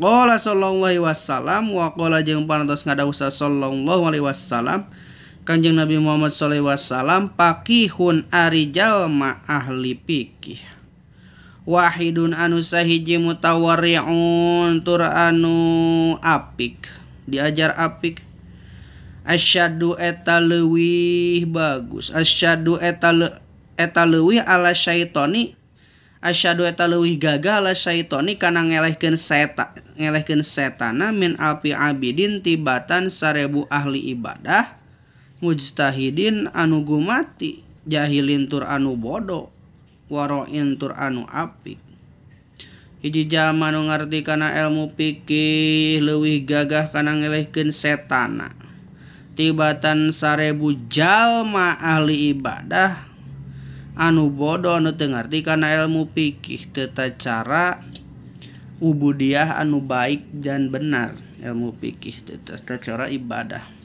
Waqala sallallahu alaihi wasallam waqala jeung pantos ngadawusa sallallahu alaihi wasallam Kanjeng Nabi Muhammad sallallahu alaihi wasallam hun arijal ma ahli fikih Wahidun anu sahiji mutawarri'un tur anu apik diajar apik asyadu eta leuwih bagus asyadu eta le, eta leuwih ala syaitoni rong syta luwih gagalah syitoni kana nglehken setakngelehken setana min api Ababidin tibatan sarebu ahli ibadah mujtaiddin anugu mati jahillintur anu bodo waro intur anu apik Iji jau ngerti kana elmu pikir luwih gagah kana ngelehken setana tibatan sarebujallma ahli ibadah. Quan Anu bodoono tengerti kana elmu pikih teta caraubu diaah anu baik dan benar. Elmu pikih tetas tak secara ibadah.